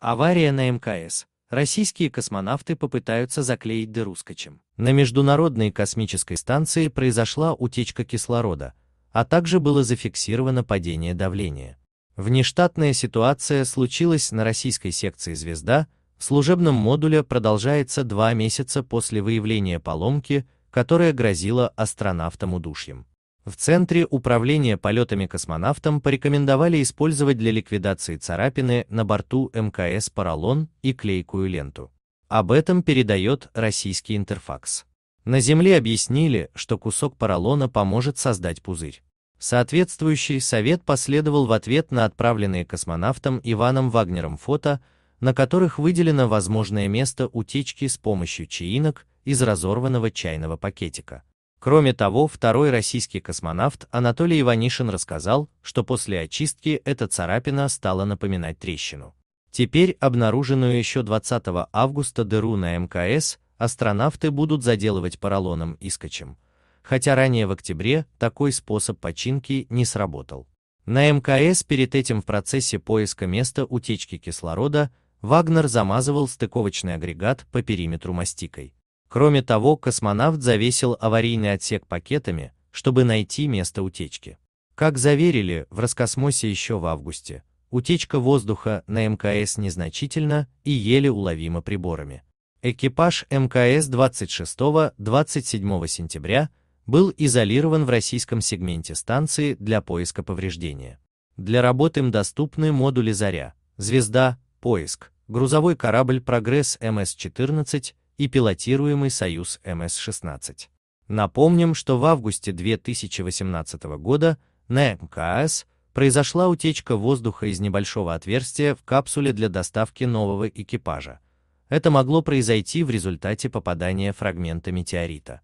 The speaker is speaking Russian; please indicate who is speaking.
Speaker 1: Авария на МКС. Российские космонавты попытаются заклеить дыру скотчем. На Международной космической станции произошла утечка кислорода, а также было зафиксировано падение давления. Внештатная ситуация случилась на российской секции «Звезда», в служебном модуле продолжается два месяца после выявления поломки, которая грозила астронавтам удушьем. В Центре управления полетами космонавтом порекомендовали использовать для ликвидации царапины на борту МКС поролон и клейкую ленту. Об этом передает российский интерфакс. На Земле объяснили, что кусок поролона поможет создать пузырь. Соответствующий совет последовал в ответ на отправленные космонавтом Иваном Вагнером фото, на которых выделено возможное место утечки с помощью чаинок из разорванного чайного пакетика. Кроме того, второй российский космонавт Анатолий Иванишин рассказал, что после очистки эта царапина стала напоминать трещину. Теперь обнаруженную еще 20 августа дыру на МКС астронавты будут заделывать поролоном и скотчем, хотя ранее в октябре такой способ починки не сработал. На МКС перед этим в процессе поиска места утечки кислорода Вагнер замазывал стыковочный агрегат по периметру мастикой. Кроме того, космонавт завесил аварийный отсек пакетами, чтобы найти место утечки. Как заверили в Роскосмосе еще в августе, утечка воздуха на МКС незначительна и еле уловима приборами. Экипаж МКС 26-27 сентября был изолирован в российском сегменте станции для поиска повреждения. Для работы им доступны модули «Заря», «Звезда», «Поиск», грузовой корабль «Прогресс» МС-14 и пилотируемый Союз МС-16. Напомним, что в августе 2018 года на МКС произошла утечка воздуха из небольшого отверстия в капсуле для доставки нового экипажа. Это могло произойти в результате попадания фрагмента метеорита.